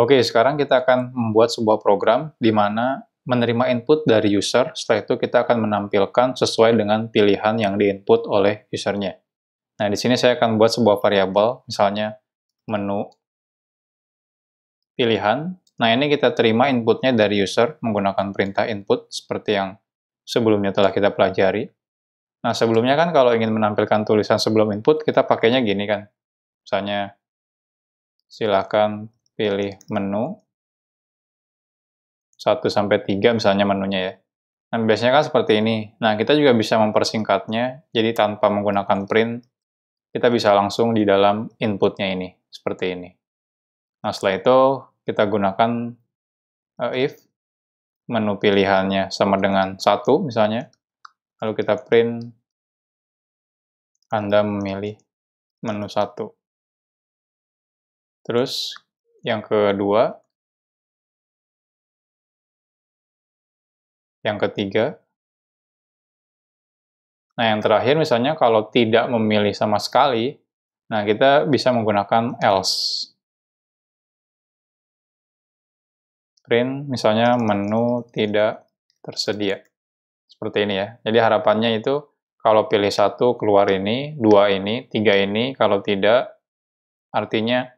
Oke, sekarang kita akan membuat sebuah program di mana menerima input dari user, setelah itu kita akan menampilkan sesuai dengan pilihan yang diinput oleh usernya. Nah, di sini saya akan buat sebuah variabel, misalnya menu pilihan. Nah, ini kita terima inputnya dari user menggunakan perintah input seperti yang sebelumnya telah kita pelajari. Nah, sebelumnya kan kalau ingin menampilkan tulisan sebelum input, kita pakainya gini kan. Misalnya, silakan pilih menu 1 sampai 3 misalnya menunya ya. Nah, biasanya kan seperti ini. Nah, kita juga bisa mempersingkatnya, jadi tanpa menggunakan print, kita bisa langsung di dalam inputnya ini, seperti ini. Nah, setelah itu kita gunakan uh, if menu pilihannya sama dengan satu misalnya, lalu kita print Anda memilih menu satu. Terus yang kedua, yang ketiga. Nah, yang terakhir misalnya kalau tidak memilih sama sekali, nah kita bisa menggunakan else. Print misalnya menu tidak tersedia. Seperti ini ya. Jadi harapannya itu kalau pilih satu keluar ini, dua ini, tiga ini, kalau tidak artinya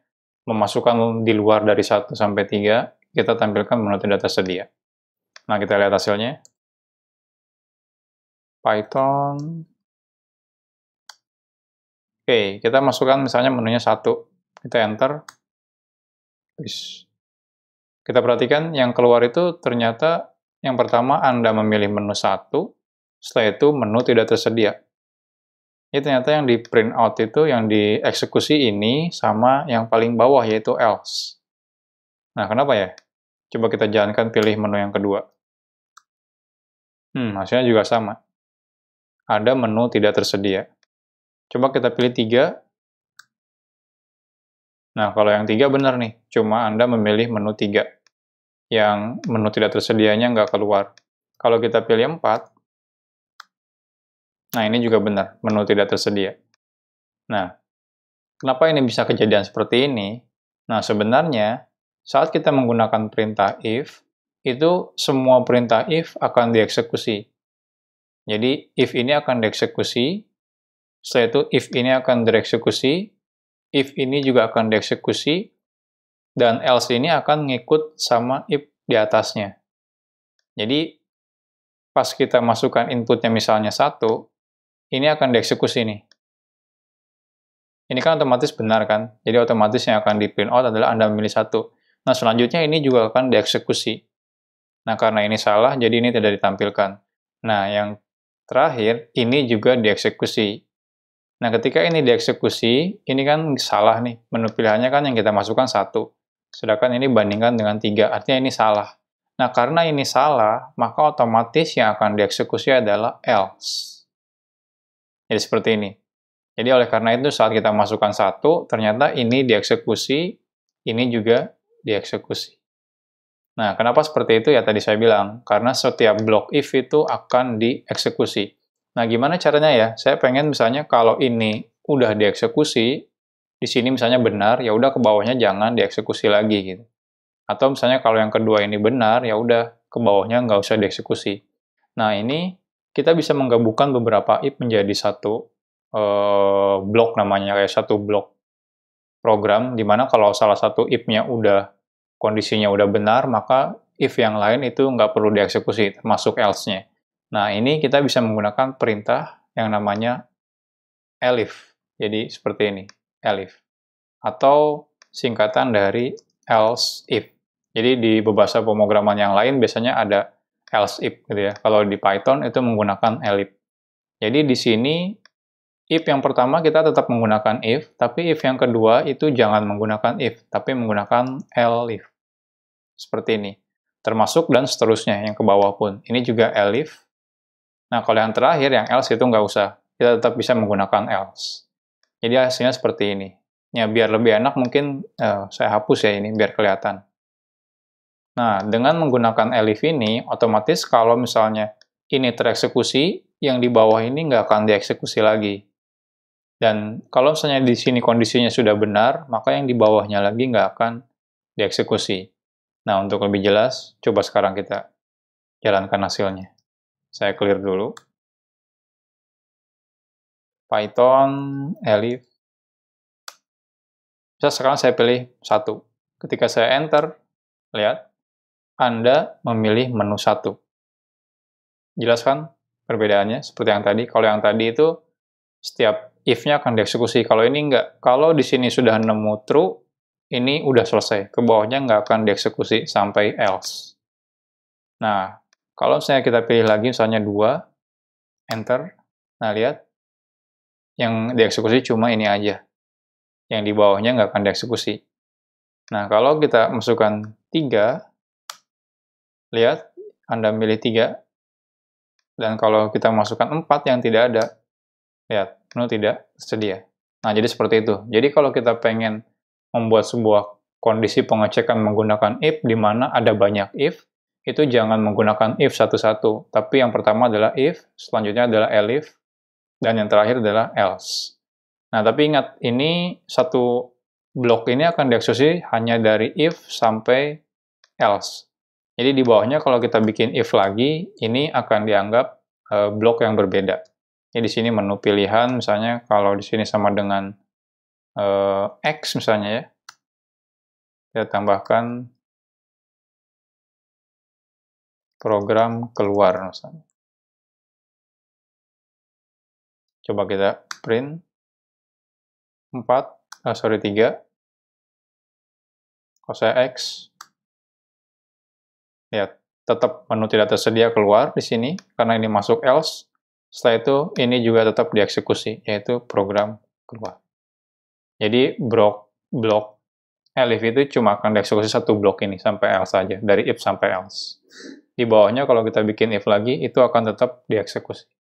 memasukkan di luar dari 1 sampai 3, kita tampilkan menurut data sedia. Nah, kita lihat hasilnya. Python. Oke, kita masukkan misalnya menunya 1. Kita enter. Kita perhatikan yang keluar itu ternyata yang pertama Anda memilih menu 1, setelah itu menu tidak tersedia ini ternyata yang di print out itu yang dieksekusi ini sama yang paling bawah yaitu else. Nah, kenapa ya? Coba kita jalankan pilih menu yang kedua. Hmm, hasilnya juga sama. Ada menu tidak tersedia. Coba kita pilih tiga. Nah, kalau yang tiga benar nih. Cuma Anda memilih menu tiga. Yang menu tidak tersedianya nggak keluar. Kalau kita pilih empat, Nah, ini juga benar, menu tidak tersedia. Nah, kenapa ini bisa kejadian seperti ini? Nah, sebenarnya saat kita menggunakan perintah if, itu semua perintah if akan dieksekusi. Jadi, if ini akan dieksekusi, setelah itu if ini akan dieksekusi, if ini juga akan dieksekusi, dan else ini akan ngikut sama if di atasnya. Jadi, pas kita masukkan inputnya misalnya satu, ini akan dieksekusi nih. Ini kan otomatis benar kan? Jadi otomatis yang akan di print out adalah Anda memilih satu. Nah, selanjutnya ini juga akan dieksekusi. Nah, karena ini salah, jadi ini tidak ditampilkan. Nah, yang terakhir, ini juga dieksekusi. Nah, ketika ini dieksekusi, ini kan salah nih. Menu pilihannya kan yang kita masukkan satu. Sedangkan ini bandingkan dengan tiga, artinya ini salah. Nah, karena ini salah, maka otomatis yang akan dieksekusi adalah else. Jadi seperti ini. Jadi oleh karena itu saat kita masukkan satu, ternyata ini dieksekusi, ini juga dieksekusi. Nah, kenapa seperti itu ya tadi saya bilang, karena setiap blok if itu akan dieksekusi. Nah, gimana caranya ya? Saya pengen misalnya kalau ini udah dieksekusi, di sini misalnya benar, ya udah ke bawahnya jangan dieksekusi lagi gitu. Atau misalnya kalau yang kedua ini benar, ya udah ke bawahnya nggak usah dieksekusi. Nah, ini kita bisa menggabungkan beberapa if menjadi satu eh, blok namanya kayak satu blok program di mana kalau salah satu if-nya udah kondisinya udah benar maka if yang lain itu nggak perlu dieksekusi termasuk else-nya. Nah ini kita bisa menggunakan perintah yang namanya elif. Jadi seperti ini, elif. Atau singkatan dari else if. Jadi di beberapa pemrograman yang lain biasanya ada else if gitu ya. Kalau di Python itu menggunakan elif. Jadi di sini if yang pertama kita tetap menggunakan if, tapi if yang kedua itu jangan menggunakan if, tapi menggunakan elif. Seperti ini. Termasuk dan seterusnya yang ke bawah pun. Ini juga elif. Nah, kalau yang terakhir yang else itu nggak usah. Kita tetap bisa menggunakan else. Jadi hasilnya seperti ini. Ya, biar lebih enak mungkin uh, saya hapus ya ini biar kelihatan. Nah, dengan menggunakan elif ini, otomatis kalau misalnya ini tereksekusi, yang di bawah ini nggak akan dieksekusi lagi. Dan kalau misalnya di sini kondisinya sudah benar, maka yang di bawahnya lagi nggak akan dieksekusi. Nah, untuk lebih jelas, coba sekarang kita jalankan hasilnya. Saya clear dulu. Python, elif. Bisa sekarang saya pilih satu. Ketika saya enter, lihat anda memilih menu satu. Jelaskan perbedaannya? Seperti yang tadi, kalau yang tadi itu setiap if-nya akan dieksekusi. Kalau ini enggak. Kalau di sini sudah nemu true, ini udah selesai. Ke bawahnya nggak akan dieksekusi sampai else. Nah, kalau misalnya kita pilih lagi misalnya dua, enter. Nah, lihat. Yang dieksekusi cuma ini aja. Yang di bawahnya nggak akan dieksekusi. Nah, kalau kita masukkan 3, lihat Anda milih 3. Dan kalau kita masukkan 4 yang tidak ada, lihat, menu tidak tersedia. Nah, jadi seperti itu. Jadi kalau kita pengen membuat sebuah kondisi pengecekan menggunakan if di mana ada banyak if, itu jangan menggunakan if satu-satu. Tapi yang pertama adalah if, selanjutnya adalah elif, dan yang terakhir adalah else. Nah, tapi ingat, ini satu blok ini akan dieksekusi hanya dari if sampai else. Jadi di bawahnya kalau kita bikin if lagi, ini akan dianggap e, blok yang berbeda. Jadi di sini menu pilihan, misalnya kalau di sini sama dengan e, X misalnya ya, kita tambahkan program keluar misalnya. Coba kita print 4, oh, eh, sorry 3, kalau saya X, ya tetap menu tidak tersedia keluar di sini karena ini masuk else. Setelah itu ini juga tetap dieksekusi yaitu program keluar. Jadi blok blok elif itu cuma akan dieksekusi satu blok ini sampai else saja dari if sampai else. Di bawahnya kalau kita bikin if lagi itu akan tetap dieksekusi.